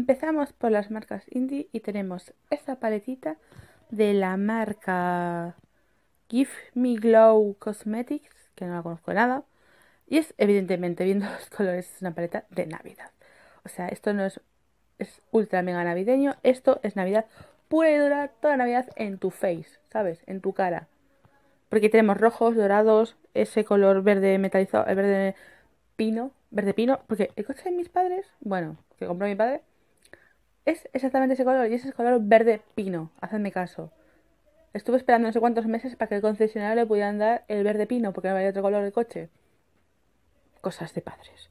Empezamos por las marcas indie y tenemos esta paletita de la marca Give Me Glow Cosmetics, que no la conozco nada. Y es evidentemente, viendo los colores, es una paleta de Navidad. O sea, esto no es, ultra mega navideño, esto es Navidad pura y dura, toda Navidad en tu face, ¿sabes? En tu cara. Porque tenemos rojos, dorados, ese color verde metalizado, el verde pino, verde pino, porque el coche de mis padres, bueno, que compró mi padre, es exactamente ese color y es el color verde pino, hacedme caso. Estuve esperando no sé cuántos meses para que el concesionario le pudieran dar el verde pino porque no había otro color de coche. Cosas de padres.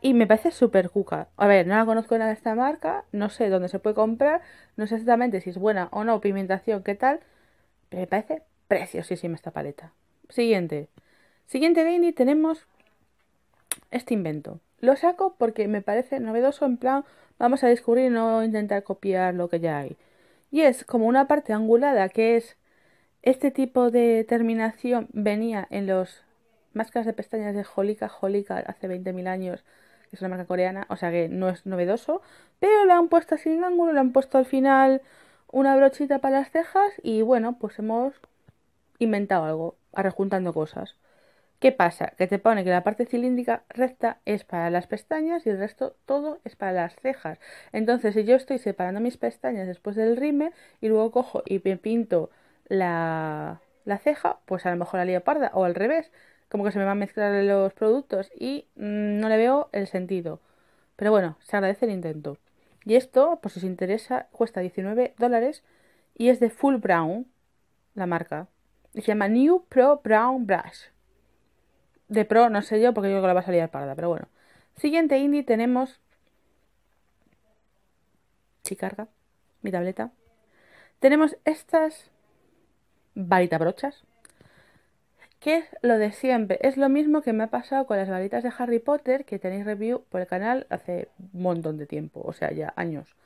Y me parece súper cuca. A ver, no la conozco nada de esta marca, no sé dónde se puede comprar, no sé exactamente si es buena o no, pimentación qué tal, pero me parece preciosísima esta paleta. Siguiente. Siguiente de tenemos este invento. Lo saco porque me parece novedoso en plan vamos a descubrir no intentar copiar lo que ya hay. Y es como una parte angulada que es este tipo de terminación venía en los máscaras de pestañas de Holika Holika hace 20.000 años, que es una marca coreana, o sea que no es novedoso, pero la han puesto así en ángulo, La han puesto al final una brochita para las cejas y bueno, pues hemos inventado algo, Arrejuntando cosas. ¿Qué pasa? Que te pone que la parte cilíndrica recta es para las pestañas y el resto todo es para las cejas. Entonces, si yo estoy separando mis pestañas después del rime y luego cojo y pinto la, la ceja, pues a lo mejor la lío parda o al revés, como que se me van a mezclar los productos y mm, no le veo el sentido. Pero bueno, se agradece el intento. Y esto, por si os interesa, cuesta 19 dólares y es de Full Brown, la marca. se llama New Pro Brown Brush. De pro, no sé yo, porque yo creo que la va a salir parada pero bueno. Siguiente indie tenemos. Si carga mi tableta. Tenemos estas varita brochas. Que es lo de siempre. Es lo mismo que me ha pasado con las varitas de Harry Potter, que tenéis review por el canal hace un montón de tiempo, o sea, ya años.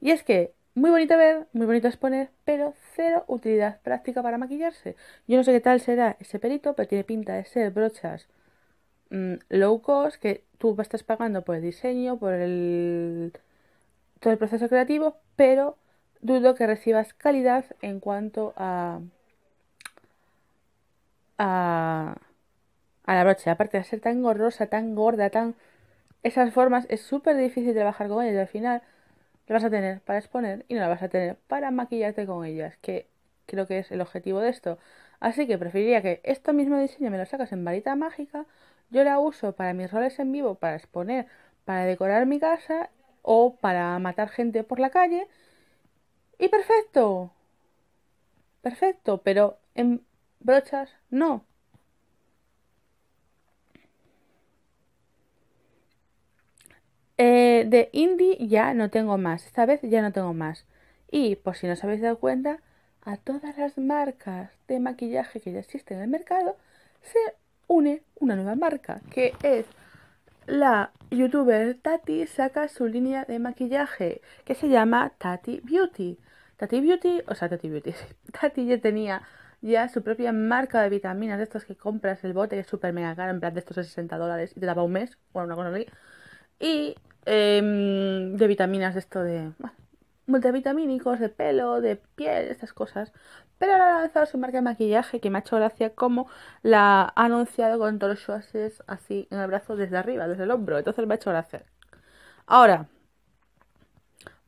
Y es que muy bonito ver, muy bonito exponer, pero cero utilidad práctica para maquillarse. Yo no sé qué tal será ese perito, pero tiene pinta de ser brochas mm, low cost que tú estás pagando por el diseño, por el todo el proceso creativo, pero dudo que recibas calidad en cuanto a a, a la brocha. Aparte de ser tan gorrosa, tan gorda, tan esas formas, es súper difícil trabajar con ellas al final la vas a tener para exponer y no la vas a tener para maquillarte con ellas, que creo que es el objetivo de esto. Así que preferiría que este mismo diseño me lo sacas en varita mágica, yo la uso para mis roles en vivo, para exponer, para decorar mi casa o para matar gente por la calle. Y perfecto. Perfecto, pero en brochas no. Eh, de indie ya no tengo más, esta vez ya no tengo más. Y por si no os habéis dado cuenta, a todas las marcas de maquillaje que ya existen en el mercado se une una nueva marca, que es la youtuber Tati saca su línea de maquillaje que se llama Tati Beauty. Tati Beauty, o sea, Tati Beauty, Tati ya tenía ya su propia marca de vitaminas, de estos que compras el bote que es súper mega caro, en plan de estos 60 dólares y te daba un mes, o una cosa así. Y Em, de vitaminas, esto de multivitamínicos, de pelo, de piel, estas cosas. Pero ahora ha lanzado su marca de maquillaje que me ha hecho gracia como la ha anunciado con todos los choices así en el brazo desde arriba, desde el hombro. Entonces me ha hecho gracia. Ahora,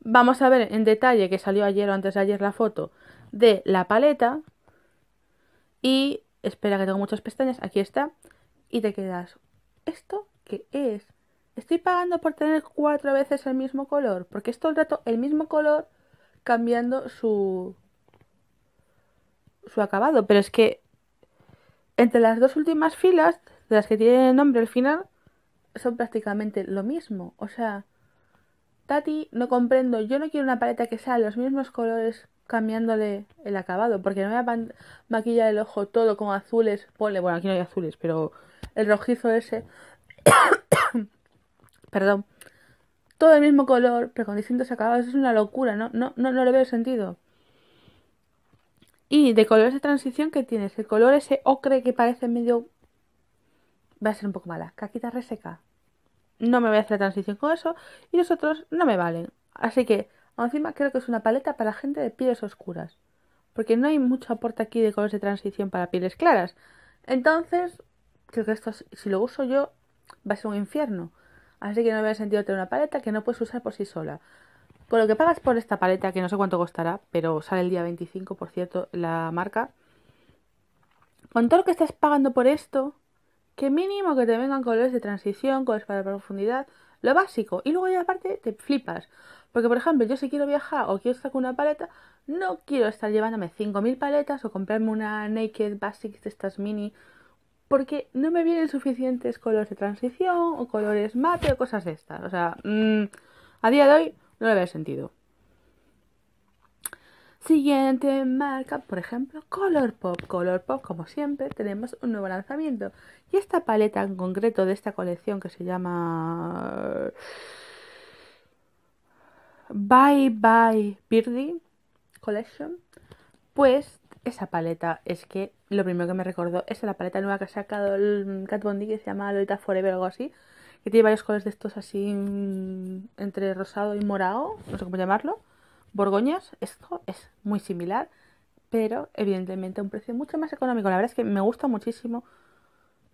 vamos a ver en detalle que salió ayer o antes de ayer la foto de la paleta. Y espera que tengo muchas pestañas. Aquí está. Y te quedas. ¿Esto Que es? estoy pagando por tener cuatro veces el mismo color, porque es todo el rato el mismo color cambiando su su acabado, pero es que entre las dos últimas filas, de las que tienen el nombre al final, son prácticamente lo mismo, o sea, Tati, no comprendo, yo no quiero una paleta que sea los mismos colores cambiándole el acabado, porque no me va a maquillar el ojo todo con azules, bueno, aquí no hay azules, pero el rojizo ese perdón, todo el mismo color, pero con distintos acabados, es una locura, ¿no? No, no, no le veo sentido. Y de colores de transición que tienes, el color ese ocre que parece medio... Va a ser un poco mala, caquita reseca. No me voy a hacer la transición con eso y los otros no me valen. Así que, encima creo que es una paleta para gente de pieles oscuras. Porque no hay mucho aporte aquí de colores de transición para pieles claras. Entonces, creo que esto, si lo uso yo, va a ser un infierno. Así que no había sentido tener una paleta que no puedes usar por sí sola. Con lo que pagas por esta paleta, que no sé cuánto costará, pero sale el día 25, por cierto, la marca. Con todo lo que estás pagando por esto, que mínimo que te vengan colores de transición, colores para profundidad, lo básico. Y luego ya aparte te flipas. Porque, por ejemplo, yo si quiero viajar o quiero estar con una paleta, no quiero estar llevándome 5.000 paletas o comprarme una Naked Basics de estas mini porque no me vienen suficientes colores de transición o colores mate o cosas de estas. O sea, mm, a día de hoy no le veo sentido. Siguiente marca, por ejemplo, color pop color pop como siempre, tenemos un nuevo lanzamiento. Y esta paleta en concreto de esta colección que se llama... Bye Bye Birdie Collection, pues esa paleta es que lo primero que me recordó es la paleta nueva que ha sacado el Cat D que se llama Lolita Forever o algo así, que tiene varios colores de estos así mm, entre rosado y morado, no sé cómo llamarlo, borgoñas, esto es muy similar, pero evidentemente a un precio mucho más económico. La verdad es que me gusta muchísimo,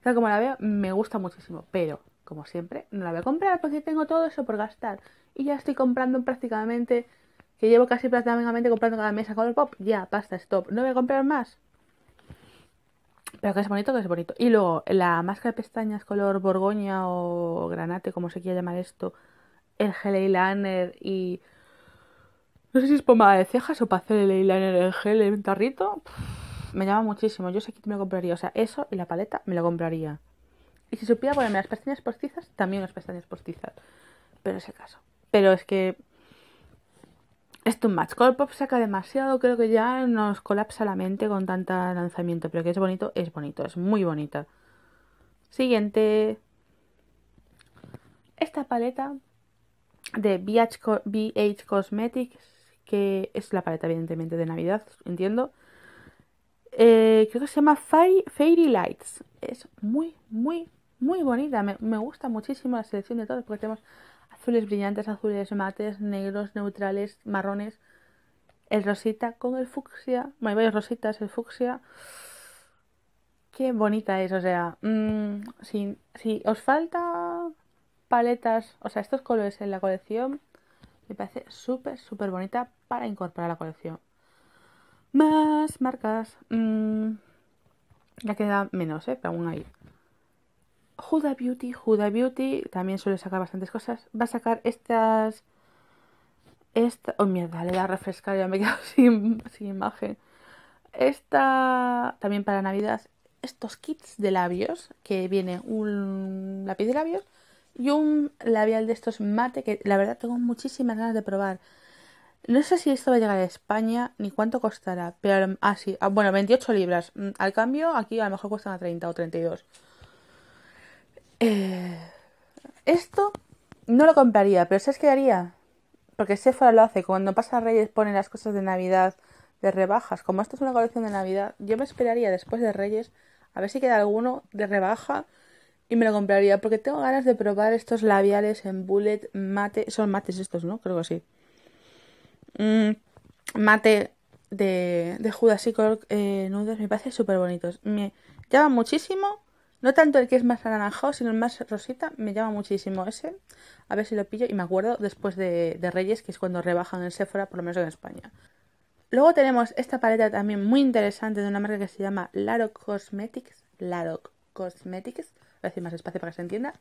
tal como la veo, me gusta muchísimo, pero como siempre, no la voy a comprar porque tengo todo eso por gastar y ya estoy comprando prácticamente que llevo casi prácticamente comprando cada mesa Color Pop. Ya, pasta, stop. No voy a comprar más. Pero que es bonito, que es bonito. Y luego, la máscara de pestañas color borgoña o granate, como se quiera llamar esto. El gel eyeliner y... No sé si es pomada de cejas o para hacer el eyeliner en gel en tarrito. me llama muchísimo. Yo sé que me compraría. O sea, eso y la paleta me lo compraría. Y si supiera ponerme las pestañas postizas, también las pestañas postizas. Pero es el caso. Pero es que es too much. saca demasiado, creo que ya nos colapsa la mente con tanto lanzamiento, pero que es bonito, es bonito, es muy bonita. Siguiente. Esta paleta de BH, Cosmetics, que es la paleta evidentemente de Navidad, entiendo. Eh, creo que se llama Fairy, Lights. Es muy, muy, muy bonita. Me, me gusta muchísimo la selección de todos porque tenemos azules brillantes, azules mates, negros, neutrales, marrones, el rosita con el fucsia, bueno, hay varios rositas, el fucsia, qué bonita es, o sea, mm, si, os falta paletas, o sea, estos colores en la colección, me parece súper, súper bonita para incorporar a la colección. Más marcas. Mm, ya queda menos, ¿eh? Pero aún hay. Huda Beauty, Huda Beauty, también suele sacar bastantes cosas. Va a sacar estas... Esta... Oh, mierda, le da refrescar, ya me he quedado sin, imagen. Esta... También para Navidad. Estos kits de labios, que viene un lápiz de labios y un labial de estos mate, que la verdad tengo muchísimas ganas de probar. No sé si esto va a llegar a España ni cuánto costará, pero así, ah, ah, bueno, 28 libras. Mm, al cambio, aquí a lo mejor cuestan a 30 o 32. Eh, esto no lo compraría, pero ¿sabes qué haría? Porque Sephora lo hace, cuando pasa Reyes pone las cosas de Navidad de rebajas. Como esto es una colección de Navidad, yo me esperaría después de Reyes a ver si queda alguno de rebaja y me lo compraría porque tengo ganas de probar estos labiales en bullet mate. Son mates estos, ¿no? Creo que sí. Mm, mate de, de Judas y Cork, eh, me parecen súper bonitos. Me llaman muchísimo no tanto el que es más anaranjado, sino el más rosita, me llama muchísimo ese. A ver si lo pillo y me acuerdo después de, de Reyes, que es cuando rebajan el Sephora, por lo menos en España. Luego tenemos esta paleta también muy interesante de una marca que se llama Laro Cosmetics. Laro Cosmetics, voy a decir más espacio para que se entienda.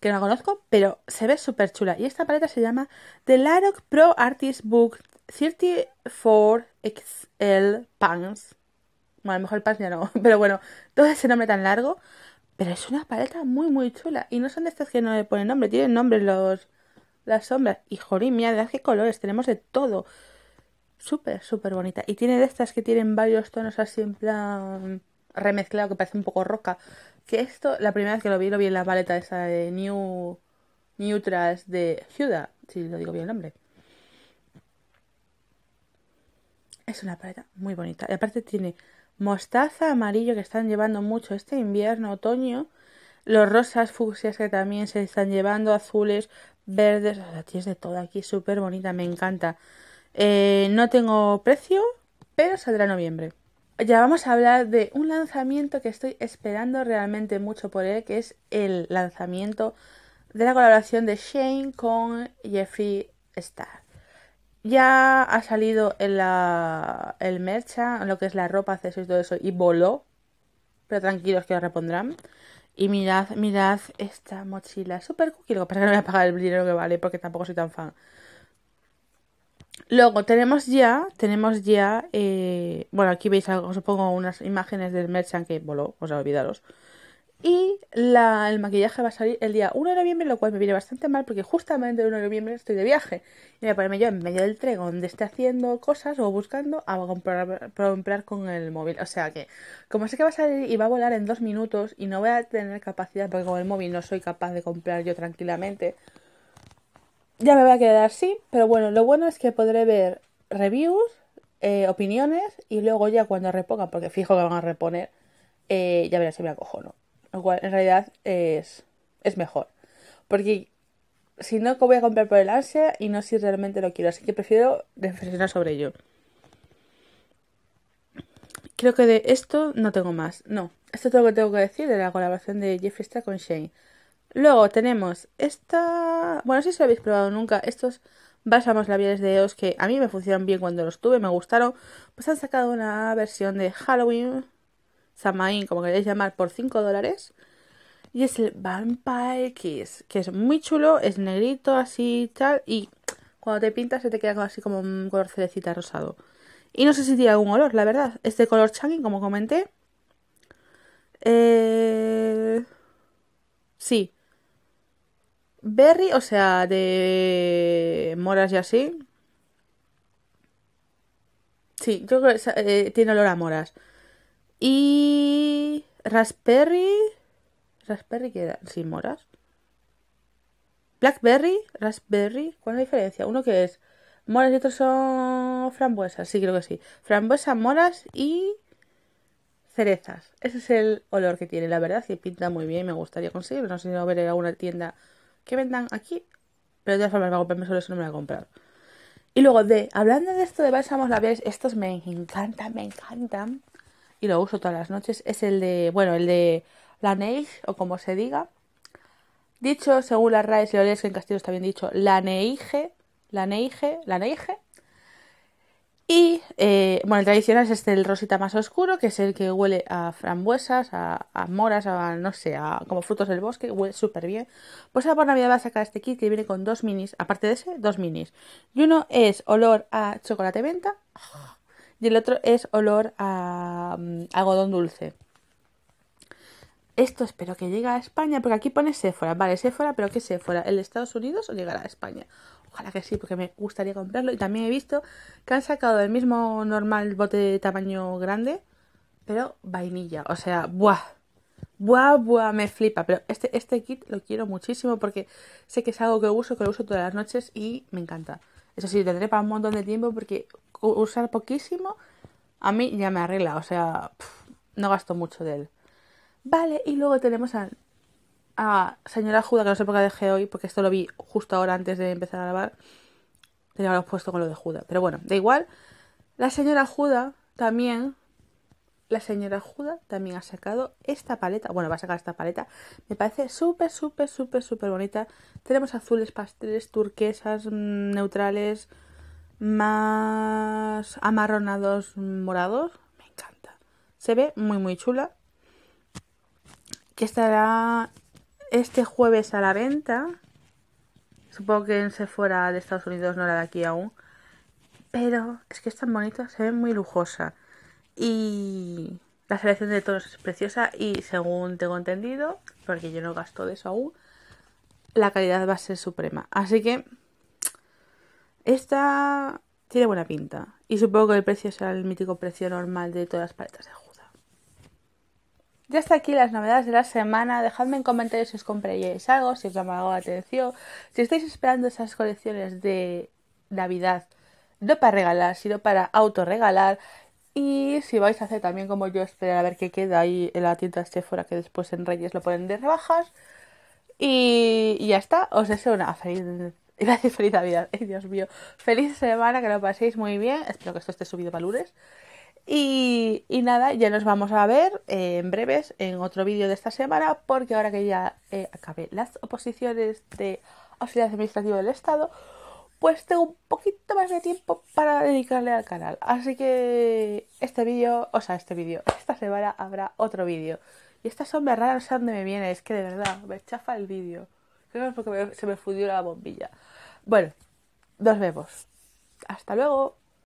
Que no la conozco, pero se ve súper chula. Y esta paleta se llama The Laroc Pro Artist Book 34XL Pants bueno, a lo mejor el ya no, pero bueno, todo ese nombre tan largo. Pero es una paleta muy, muy chula. Y no son de estas que no le ponen nombre, tienen nombre los, las sombras. Y jorín, mira, qué colores, tenemos de todo. Súper, súper bonita. Y tiene de estas que tienen varios tonos así en plan remezclado, que parece un poco roca. Que esto, la primera vez que lo vi, lo vi en la paleta esa de New Neutrals de Huda. si lo digo bien el nombre. Es una paleta muy bonita. Y aparte tiene mostaza amarillo que están llevando mucho este invierno, otoño, los rosas fucsias que también se están llevando, azules, verdes, tienes de todo aquí, súper bonita, me encanta. Eh, no tengo precio, pero saldrá noviembre. Ya vamos a hablar de un lanzamiento que estoy esperando realmente mucho por él, que es el lanzamiento de la colaboración de Shane con Jeffree Star. Ya ha salido el mercha, lo que es la ropa, accesorios y todo eso, y voló. Pero tranquilos que lo repondrán. Y mirad, mirad esta mochila súper cookie. Lo que pasa que no voy a pagar el dinero que vale porque tampoco soy tan fan. Luego tenemos ya, tenemos ya, eh, bueno, aquí veis algo, supongo unas imágenes del Merchan que voló, o sea, olvidaros. Y el maquillaje va a salir el día 1 de noviembre, lo cual me viene bastante mal porque justamente el 1 de noviembre estoy de viaje. Y voy a ponerme yo en medio del tren donde esté haciendo cosas o buscando a comprar, comprar con el móvil. O sea que, como sé que va a salir y va a volar en dos minutos y no voy a tener capacidad, porque con el móvil no soy capaz de comprar yo tranquilamente, ya me voy a quedar así. Pero bueno, lo bueno es que podré ver reviews, eh, opiniones y luego ya cuando repongan, porque fijo que van a reponer, eh, ya veré si me no lo cual en realidad es, mejor. Porque si no, voy a comprar por el ansia? Y no si realmente lo quiero. Así que prefiero reflexionar sobre ello. Creo que de esto no tengo más. No, esto es todo lo que tengo que decir de la colaboración de Jeffree Star con Shane. Luego tenemos esta... Bueno, no sé si lo habéis probado nunca. Estos básamos labiales de EOS que a mí me funcionan bien cuando los tuve, me gustaron. Pues han sacado una versión de Halloween Samaín, como queréis llamar, por 5 dólares. Y es el Vampire Kiss, que es muy chulo, es negrito, así tal. Y cuando te pintas se te queda así como un color cerecita rosado. Y no sé si tiene algún olor, la verdad. Este color changi, como comenté. Eh, sí. Berry, o sea, de moras y así. Sí, yo creo que eh, tiene olor a moras. Y Raspberry. ¿Raspberry queda sin moras? Blackberry, Raspberry. ¿Cuál es la diferencia? Uno que es moras y otro son frambuesas. Sí, creo que sí. Frambuesas, moras y cerezas. Ese es el olor que tiene, la verdad. Y pinta muy bien me gustaría conseguirlo. No sé si no veré alguna tienda que vendan aquí. Pero de todas formas, me voy a solo eso, no me voy a comprar. Y luego de, hablando de esto de bálsamos labiales, estos me encantan, me encantan y lo uso todas las noches, es el de, bueno, el de la Neige, o como se diga. Dicho, según las raíces Y lo que en castillo está bien dicho, la Neige, la Neige, la Neige. Y, eh, bueno, el tradicional es este, el rosita más oscuro, que es el que huele a frambuesas, a, moras, a, no sé, a, como frutos del bosque, huele súper bien. Pues ahora por Navidad va a sacar este kit que viene con dos minis, aparte de ese, dos minis. Y uno es olor a chocolate venta y el otro es olor a Mm, algodón dulce. Esto espero que llegue a España, porque aquí pone Sephora. Vale, Sephora, pero ¿qué Sephora? ¿El de Estados Unidos o llegará a España? Ojalá que sí, porque me gustaría comprarlo. Y también he visto que han sacado el mismo normal bote de tamaño grande, pero vainilla. O sea, ¡buah! ¡Buah, buah! Me flipa. Pero este, este kit lo quiero muchísimo porque sé que es algo que uso, que lo uso todas las noches y me encanta. Eso sí, tendré para un montón de tiempo porque usar poquísimo a mí ya me arregla, o sea, no gasto mucho de él. Vale, y luego tenemos a, a señora Juda, que no sé por qué dejé hoy, porque esto lo vi justo ahora antes de empezar a grabar. Tenía lo puesto con lo de Juda, pero bueno, da igual. La señora Juda también, la señora Juda también ha sacado esta paleta, bueno, va a sacar esta paleta, me parece súper, súper, súper, súper bonita. Tenemos azules, pasteles, turquesas, mm, neutrales, más amarronados morados. Me encanta. Se ve muy, muy chula. Que estará este jueves a la venta. Supongo que se fuera de Estados Unidos, no era de aquí aún. Pero es que es tan bonita, se ve muy lujosa. Y la selección de tonos es preciosa y según tengo entendido, porque yo no gasto de eso aún, la calidad va a ser suprema. Así que esta tiene buena pinta. Y supongo que el precio será el mítico precio normal de todas las paletas de Juda. Ya está aquí las novedades de la semana. Dejadme en comentarios si os compréis algo, si os llamaba la atención. Si estáis esperando esas colecciones de Navidad, no para regalar, sino para autorregalar. Y si vais a hacer también como yo, esperar a ver qué queda ahí en la tienda Sephora, este que después en Reyes lo ponen de rebajas. Y ya está, os deseo una feliz Gracias feliz Navidad, Dios mío. Feliz semana, que lo paséis muy bien. Espero que esto esté subido para lunes. Y, nada, ya nos vamos a ver eh, en breves en otro vídeo de esta semana, porque ahora que ya eh, acabé las oposiciones de auxiliar administrativo del Estado, pues tengo un poquito más de tiempo para dedicarle al canal. Así que este vídeo, o sea, este vídeo, esta semana habrá otro vídeo. Y estas son rara no sé dónde me viene, es que de verdad, me chafa el vídeo. Creo que es porque se me fudió la bombilla. Bueno, nos vemos. Hasta luego.